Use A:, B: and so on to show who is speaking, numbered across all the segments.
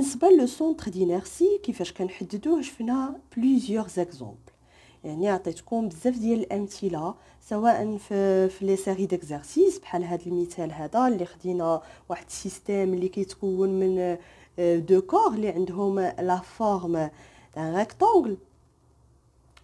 A: بالنسبه لو سونتر دينيرسي كيفاش كنحددوه شفنا بليزيوغ زيكزومبل يعني عطيتكم بزاف ديال الامثله سواء في في لي سيري ديكزارسيس بحال هذا المثال هذا اللي خدينا واحد السيستيم اللي كيتكون من آه، دو كور اللي عندهم لا فورم دان ريكتانغل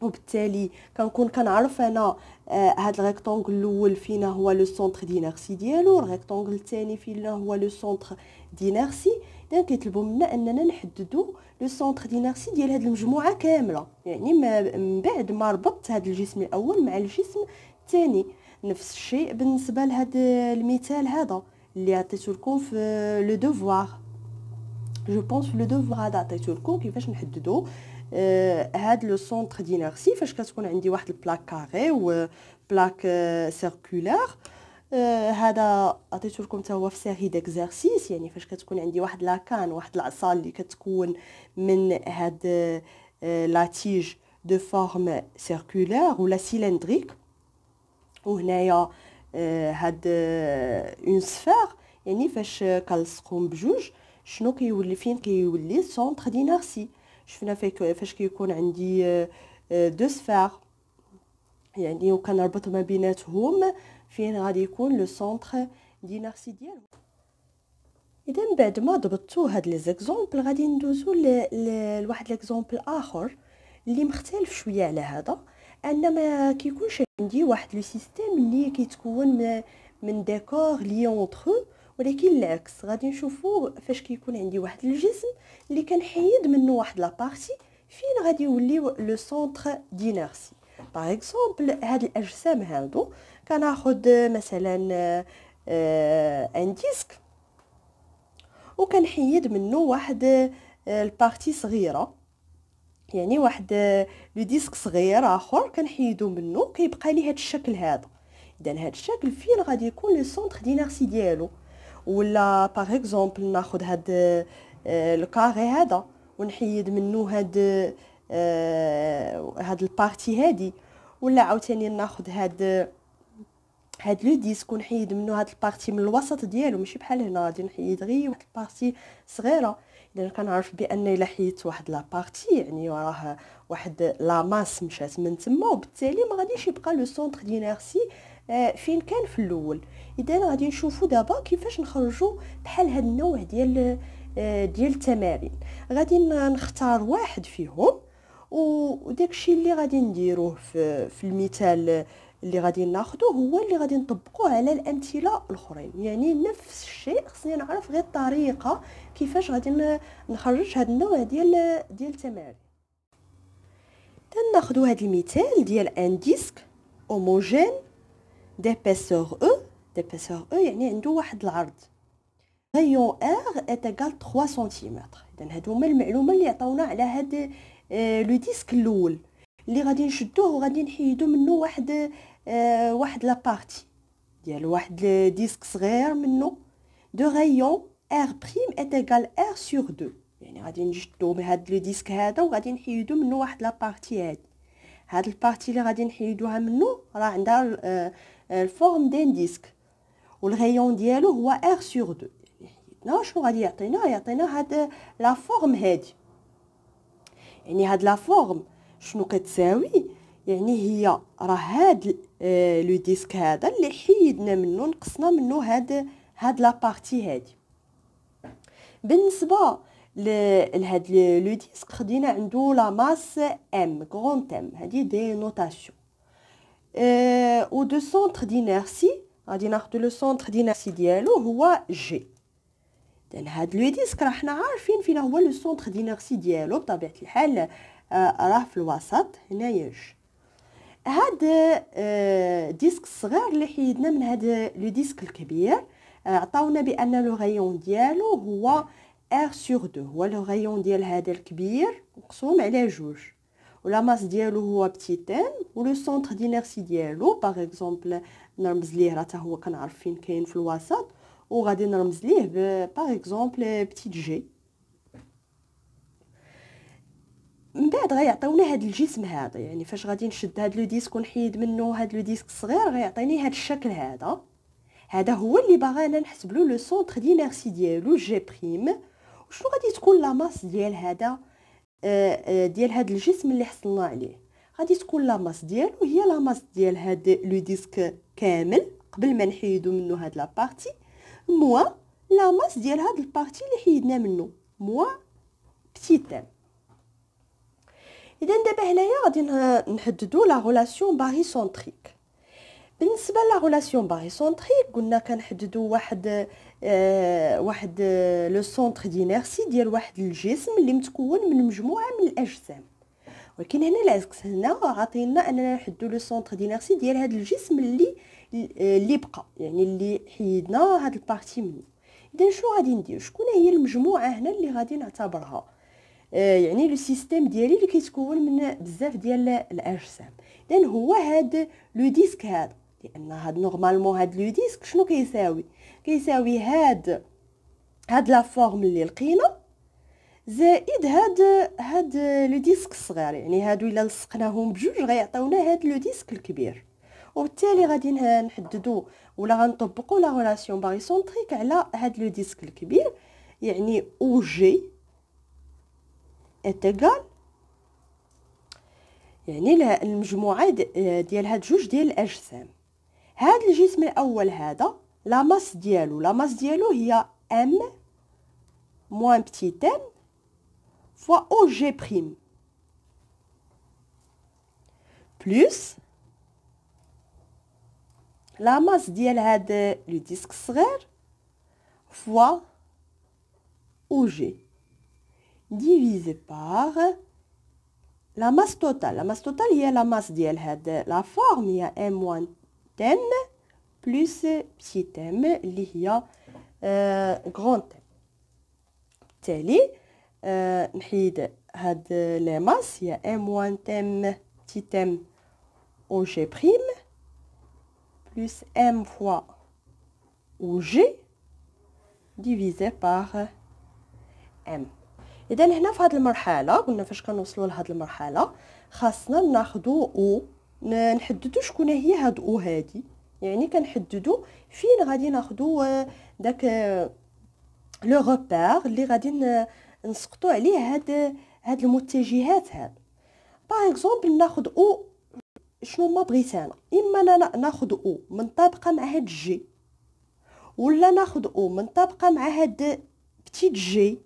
A: وبالتالي كنكون كنعرف انا آه، هاد الريكتانغل الاول فينا هو لو سونتر دينيرسي ديالو الريكتانغل الثاني فينا هو لو سونتر دينيرسي دونك كيطلبوا منا اننا نحددوا لو سونتر دينارسي ديال هاد المجموعه كامله يعني ما من بعد ما ربطت هاد الجسم الاول مع الجسم الثاني نفس الشيء بالنسبه لهاد المثال هذا اللي عطيتو لكم في لو دوفوار جو بونس لو دوفوار هذا عطيتو لكم كيفاش نحددوا آه هاد لو سونتر دينارسي فاش كتكون عندي واحد البلاك كاري و بلاك آه سيركولار آه هذا عطيت لكم حتى هو في سيري ديكزارسيس يعني فاش كتكون عندي واحد لاكان واحد العصا اللي كتكون من هاد آه لاتيج دو فورم سيركولير ولا سيلندريك وهنايا آه هاد اون آه، سفير يعني فاش كنلصقهم بجوج شنو كيولي فين كيولي سونتر دينارسي شفنا فاش كيكون عندي دو آه، سفير آه، يعني وكنربط ما بيناتهم فين غادي يكون لو سونتر دينارسي ديالو اذا بعد ما ضبطتو هاد لي زيكزامبل غادي ندوزو لواحد ليكزامبل اخر اللي مختلف شويه على هذا ان ما كيكونش عندي واحد لو سيستيم اللي كيتكون من ديكور لي اونتر ولكن العكس غادي نشوفو فاش كيكون عندي واحد الجسم اللي كنحيد منه واحد لابارتي فين غادي يولي لو سونتر دينارسي باغ اكزومبل هاد الاجسام هادو كناخد مثلا ان آه، ديسك وكنحيد منه واحد آه، البارتي صغيره يعني واحد آه، لو ديسك صغير اخر كنحيدو منه كيبقى لي هذا الشكل هذا اذا هذا الشكل فين غادي يكون لو سونتر دينارسي ديالو ولا باغ اكزومبل ناخذ هاد الكاري هذا ونحيد منه هاد هاد البارتي هادي ولا عاوتاني ناخذ هاد هاد لو ديسك ونحيد منو هاد البارتي من الوسط ديالو ماشي بحال هنا غادي نحيد غير واحد البارتي صغيره اذا كنعرف بان الا حيدت واحد لابارتي يعني راه واحد لا ماس مشات من تما وبالتالي ما غاديش يبقى لو سونتر دينيرسي آه، فين كان في الاول اذا غادي نشوفوا دابا كيفاش نخرجوا بحال هاد النوع ديال آه، ديال التمارين غادي نختار واحد فيهم وداكشي اللي غادي نديروه في, في المثال اللي غادي ناخده هو اللي غادي نطبقو على الامثله الاخرين يعني نفس الشيء خصني نعرف غير الطريقه كيفاش غادي نخرج هذا النوع ديال ديال التمارين تناخذوا هذا المثال ديال ان ديسك اوموجين ديبيسور او ديبيسور او يعني عنده واحد العرض rayon ار est égal 3 سنتيمتر اذا هادو هما المعلومه اللي عطاونا على هاد آه، لو ديسك الاول اللي غادي نشدوه وغادي نحيدو منه واحد آه واحد بارتي ديال واحد ديسك صغير منه دو غيون ار بريم ات ايغال ار سور دو يعني غادي نشدو بهاد لو ديسك هذا وغادي نحيدو منه واحد لابارتي هادي هاد البارتي اللي غادي نحيدوها منه راه عندها آه الفورم دين ديسك والغيون ديالو هو ار سور دو يعني حيدنا شنو غادي يعطينا يعطينا هاد لا فورم هادي يعني هاد لا فورم شنو كتساوي يعني هي راه هاد آه، لو ديسك هذا اللي حيدنا منه نقصنا منه هاد هاد لابارتي هادي بالنسبه لهاد لو ديسك خدينا عنده لا ماس ام غون ام هادي دي نوتاسيون او دو سونتر دينيرسي غادي ناخدو لو سونتر دينيرسي ديالو هو جي دان هاد لو ديسك راه حنا عارفين فين هو لو سونتر دينيرسي ديالو بطبيعه الحال آه، راه في الوسط هناياج هاد آه، ديسك صغير اللي حيدنا من هاد لو ديسك الكبير آه، عطاونا بان لو غيون ديالو هو ار سور دو هو لو غيون ديال هذا الكبير مقسوم على جوج ولا ماس ديالو هو بتيت ام ولو سونتر دينيرسي ديالو باغ اكزومبل نرمز ليه راه هو كنعرف فين كاين في الوسط وغادي نرمز ليه باغ اكزومبل بتيت جي من بعد غيعطيونا هاد الجسم هذا يعني فاش غادي نشد هاد لو ديسك ونحيد منه هاد لو ديسك الصغير غيعطيني هاد الشكل هذا هذا هو اللي باغا انا نحسب له لو سونتر دينيرسي ديالو جي بريم وشنو غادي تكون لا ماس ديال هذا آه، آه، ديال هاد الجسم اللي حصلنا عليه غادي تكون لا ماس ديالو هي لا ماس ديال هاد لو ديسك كامل قبل ما نحيدو منه هاد لا بارتي موا لا ماس ديال هاد البارتي اللي حيدنا منه موا بتيتام اذا دابا هنايا غادي نحددوا لا غولاسيون باغي سونتريك بالنسبه لا غولاسيون باغي سونتريك قلنا كنحددوا واحد آه واحد لو سونتر دينيرسي ديال واحد الجسم اللي متكون من مجموعه من الاجسام ولكن هنا العكس هنا عطينا اننا نحدو لو سونتر دينيرسي ديال هذا الجسم اللي اللي بقى يعني اللي حيدنا هاد البارتي منه اذا شنو غادي ندير شكون هي المجموعه هنا اللي غادي نعتبرها آه، يعني لو سيستيم ديالي اللي كيتكون من بزاف ديال الاجسام دان هو هاد لو ديسك هذا لان هاد نورمالمون هاد لو ديسك شنو كيساوي كيساوي هاد هاد لا فورم اللي لقينا زائد هاد هاد لو ديسك الصغير يعني هادو الا لصقناهم بجوج غيعطيونا هاد لو ديسك الكبير وبالتالي غادي نحددو ولا غنطبقو لا ريلاسيون باريسونتريك على هاد لو ديسك الكبير يعني او جي اتيكال يعني المجموعة ديال هاد جوج ديال الأجسام هاد الجسم الأول هذا لا ماس ديالو لا ماس ديالو هي ام موان بتي ام فوا او جي بريم بلس لا ماس ديال هاد لو ديسك صغير فوا او جي divisé par la masse totale. La masse totale, il la masse ديال la forme, il y a m moins t plus petit m اللي هي euh, grand m. بالتالي la masse, il y a m moins M petit m au g prime plus m fois au g divisé par m. اذا هنا في هذه المرحله قلنا فاش كنوصلوا لهاد المرحله خاصنا ناخذوا او نحددوا شكون هي هاد او هادي يعني كنحددوا فين غادي ناخذوا آه، داك آه، لو روبير اللي غادي نسقطوا عليه هاد هاد المتجهات هاد باغ اكزومبل ناخذ او شنو ما بغيت انا اما انا ناخذ او منطابقه مع هاد جي ولا ناخذ او منطابقه مع هاد آه، بتيت جي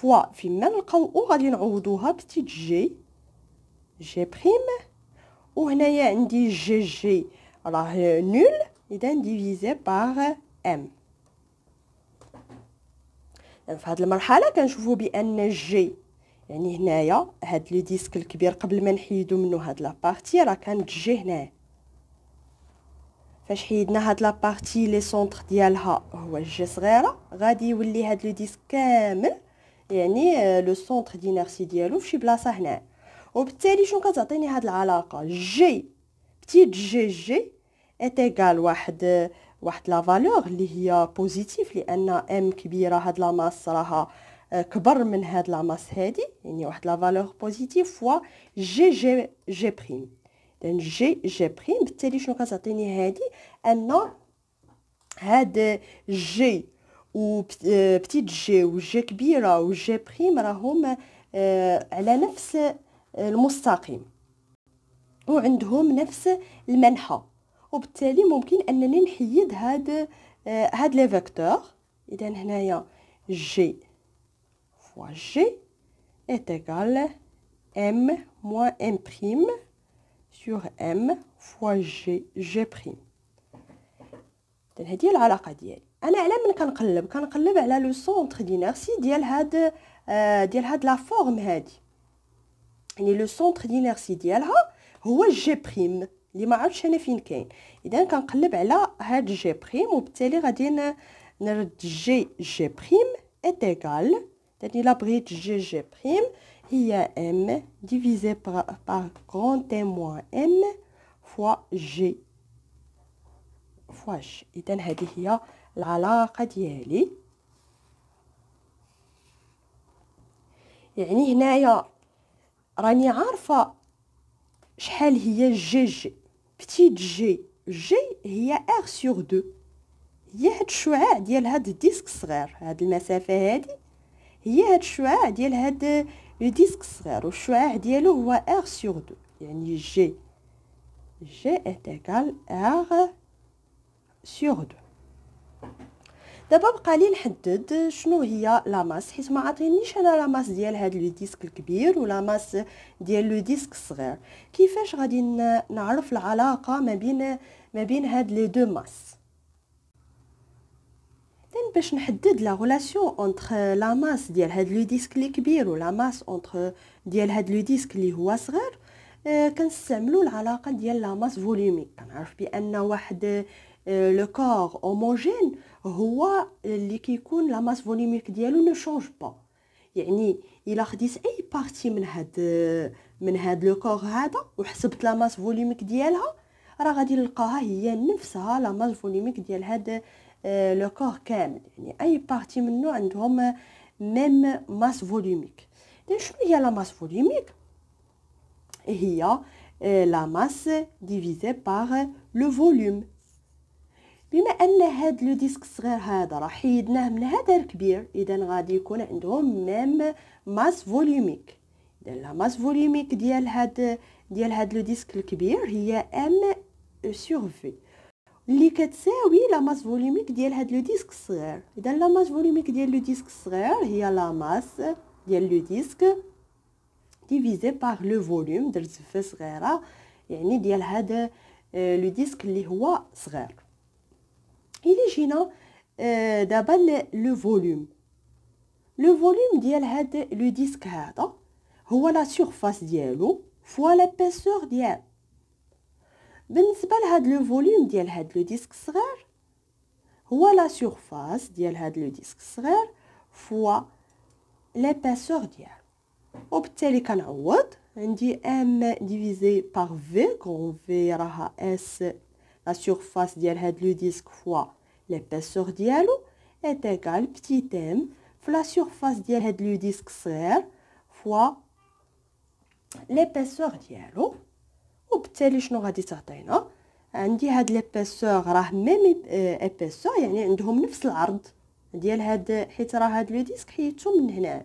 A: فوا فيما نلقاو او غادي نعوضوها بتيت جي جي بريم وهنايا عندي جي جي راه نول اذا ديفيزي بار ام يعني في هذه المرحله كنشوفوا بان جي يعني هنايا هاد لي ديسك الكبير قبل ما نحيدو منو هاد بارتي راه كانت جي هنا فاش حيدنا هاد بارتي لي سونتر ديالها هو جي صغيره غادي يولي هاد لو ديسك كامل يعني لو سونتر دينارسي ديالو فشي بلاصه هنا وبالتالي شنو كتعطيني هاد العلاقه جي بتيت جي جي اتيكال واحد آه، واحد لا فالور اللي هي بوزيتيف لان ام كبيره هاد لا ماس راها آه، كبر من هاد لا ماس هادي يعني واحد لا فالور بوزيتيف فوا جي جي جي بريم دان جي جي بريم بالتالي شنو كتعطيني هادي ان هاد جي وبتيت جي وجي كبيره وجي بريم راهم على نفس المستقيم وعندهم نفس المنحة وبالتالي ممكن انني نحيد هاد هاد لي فيكتور اذا هنايا جي فوا جي est ام موان ام بريم سور ام فوا جي جي بريم هادي هي العلاقه ديالي انا على من كنقلب كنقلب على لو سونتر دينيرسي ديال هاد آه، ديال هاد لا فورم هادي يعني لو سونتر دينيرسي ديالها هو جي بريم اللي ما عرفتش انا فين كاين اذا كنقلب على هاد جي بريم وبالتالي غادي نرد جي جي بريم اتيغال يعني لا بغيت جي جي بريم هي ام ديفيزي باغ كون تي موان ام فوا جي فوا جي اذا هذه هي العلاقه ديالي يعني هنايا راني عارفه شحال هي جي جي بتيت جي جي هي ار سور دو هي هاد الشعاع ديال هاد الديسك الصغير هاد المسافه هادي هي هاد الشعاع ديال هاد الديسك الصغير والشعاع ديالو هو ار سور دو يعني جي جي اتيكال ار سور دو دابا بقى لي نحدد شنو هي لاماس حيت ما عطينيش انا لاماس ديال هاد لو ديسك الكبير ولا ماس ديال لو ديسك الصغير كيفاش غادي نعرف العلاقه ما بين ما بين هاد لي دو ماس إذن باش نحدد لا غولاسيون اونتر لاماس ديال هاد لو ديسك الكبير ولا ماس اونتر ديال هاد لو ديسك اللي هو صغير آه، كنستعملوا العلاقه ديال لا ماس فوليميك كنعرف بان واحد آه، لو كور هوموجين هو اللي كيكون لا ماس فوليميك ديالو نو شونج با يعني الا خديت اي بارتي من هاد من هاد لو كور هذا وحسبت لا ماس فوليميك ديالها راه غادي نلقاها هي نفسها لا ماس فوليميك ديال هاد آه، لو كور كامل يعني اي بارتي منه عندهم ميم ماس فوليميك شنو هي لا ماس فوليميك هي لا ماس ديفيزي باغ لو فوليوم بما ان هاد لو ديسك الصغير هذا راه حيدناه من هذا الكبير اذا غادي يكون عندهم ميم ماس فوليوميك اذا لا ماس فوليوميك ديال هاد ديال هاد لو ديسك الكبير هي ام سور في اللي كتساوي لا ماس فوليوميك ديال هاد لو ديسك الصغير اذا لا ماس فوليوميك ديال لو ديسك الصغير هي لا ماس ديال لو ديسك divisé par le volume de la surface et de la surface du disque rare. Il est euh, d'abord le volume. Le volume de la disque est hein, la surface de ben, la surface de la surface de la surface de la surface de la surface de la surface de la surface de la surface de la de وبالتالي كنعوض عندي ام ديفيزي باغ في كون في راها اس لا سيرفاس ديال هاد لو ديسك فوا لابيسور ديالو ايت ايكال بتي ام في لا سيرفاس ديال هاد لو ديسك صغير فوا لابيسور ديالو وبالتالي شنو غادي تعطينا عندي هاد لابيسور راه ميم ايبيسور يعني عندهم نفس العرض ديال هاد حيت راه هاد لو ديسك حيتو من هنا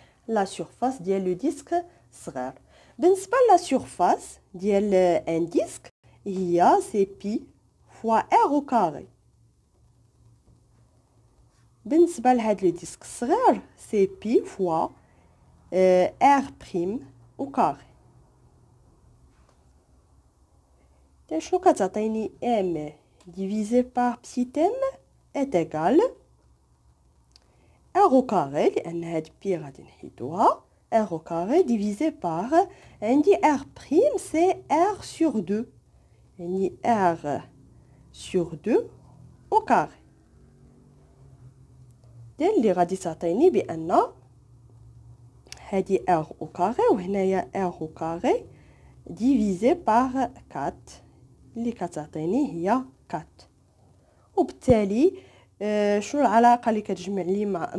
A: la surface du disque sera. Dans la surface du disque, il y pi fois r au carré. Dans le disque sera, c'est pi fois euh, r prime au carré. Je vais vous m divisé par petit est égal ان غو كاري لان هاد بي غادي نحيدوها ان غو كاري ديفيزي باغ عندي ار بريم سي ار سور دو يعني ار سور دو او كاري ديال لي غادي تعطيني بان هادي ار او كاري وهنايا ار او كاري ديفيزي باغ كات اللي كتعطيني هي كات وبالتالي آه، شنو العلاقه اللي كتجمع لي مع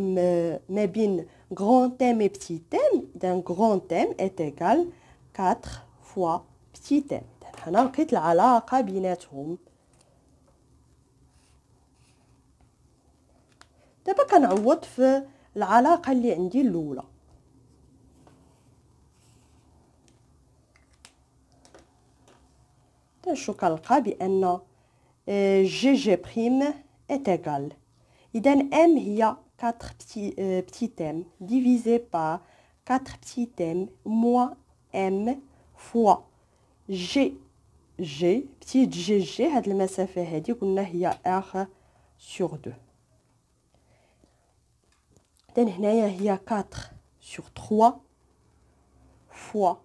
A: ما بين غران تيم اي بتي تيم دان غران تيم اتيكال 4 فوا بتي تيم هنا لقيت العلاقه بيناتهم دابا كنعوض في العلاقه اللي عندي الاولى تنشو كنلقى بان آه، جي جي بريم est égal. Iden M, il y a 4 petits, euh, m divisé par 4 petits m moins M fois G. G, petit g, G, هاد المسافة R sur 2. Il هنايا هي 4 sur 3 fois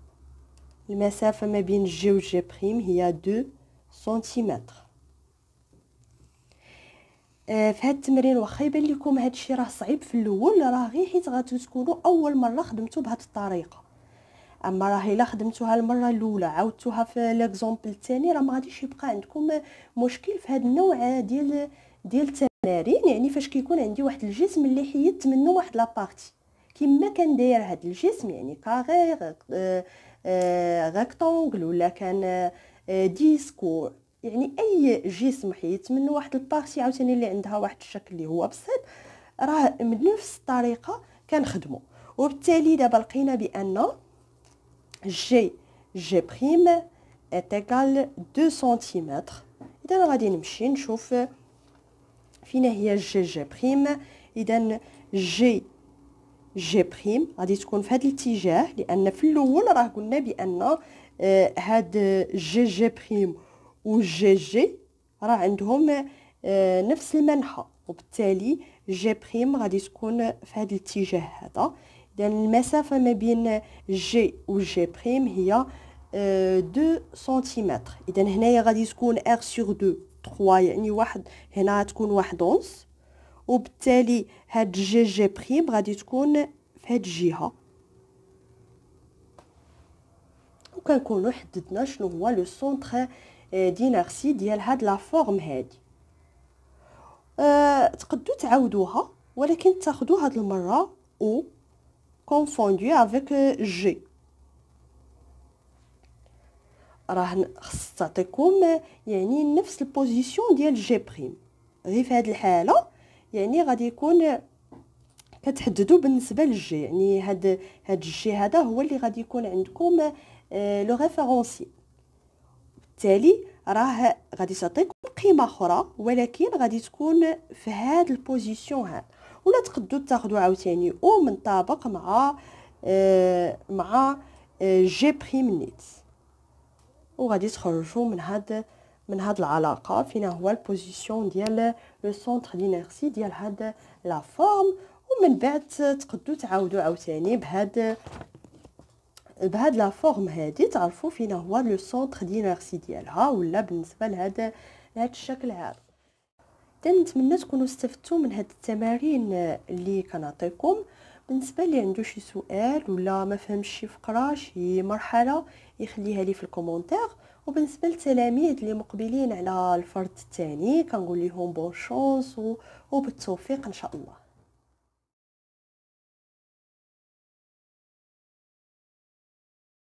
A: المسافة ما بين جي وجي بريم هي دو سنتيمتر في هاد التمرين واخا يبان لكم هاد الشيء راه صعيب في الاول راه غير حيت غتكونوا اول مره خدمتو بهاد الطريقه اما راه الا خدمتوها المره الاولى عاودتوها في ليكزومبل الثاني راه ما غاديش يبقى عندكم مشكل في هاد النوع ديال ديال التمارين يعني فاش كيكون عندي واحد الجسم اللي حيدت منه واحد لابارتي كما كان داير هاد الجسم يعني كارير آه، ريكتونغل آه، ولا كان ديسكو آه، يعني اي جسم حيت من واحد البارتي عاوتاني اللي عندها واحد الشكل اللي هو بسيط راه بنفس الطريقه كنخدمو وبالتالي دابا لقينا بان جي جي بريم اتيكال 2 سنتيمتر اذا غادي نمشي نشوف فين هي جي جي بريم اذا جي جي بريم غادي تكون في هذا الاتجاه لان في الاول راه قلنا بان آه، هاد جي جي بريم و جي جي راه عندهم آه، نفس المنحى وبالتالي جي بريم غادي تكون في هذا الاتجاه هذا اذا المسافه ما بين جي و جي بريم هي 2 آه، سنتيمتر اذا هنايا غادي تكون ار سور 2 3 يعني واحد هنا تكون واحد اونس وبالتالي هاد جي جي بريم غادي تكون في هاد الجهه وكنكونوا حددنا شنو هو لو سونتر آه, دينارسي ديال هاد لا فورم هادي أه تقدو تعاودوها ولكن تاخدو هاد المره او كونفوندي افيك جي راه خص تعطيكم آه, يعني نفس البوزيسيون ديال جي بريم غير في هاد الحاله يعني غادي يكون كتحددوا بالنسبه للجي يعني هاد هاد الجي هذا هو اللي غادي يكون عندكم لو آه، ريفيرونسي بالتالي راه غادي تعطيكم قيمه اخرى ولكن غادي تكون في هاد البوزيسيون هاد ولا تقدروا تاخذوا عاوتاني او منطابق مع آه، مع جي بريم نيت وغادي تخرجوا من هاد من هاد العلاقه فينا هو البوزيسيون ديال لو سونتر دينيرسي ديال هاد لا فورم ومن بعد تقدو تعاودو عاوتاني بهاد بهاد لا فورم هادي تعرفو فينا هو لو سونتر دينيرسي ديالها ولا بالنسبه لهاد لهاد الشكل هذا نتمنى تكونوا استفدتوا من هاد التمارين اللي كنعطيكم بالنسبه اللي عنده شي سؤال ولا ما فهمش شي فقره شي مرحله يخليها لي في الكومونتير وبالنسبه للتلاميذ اللي مقبلين على الفرد الثاني كنقول لهم بون شونس وبالتوفيق ان شاء الله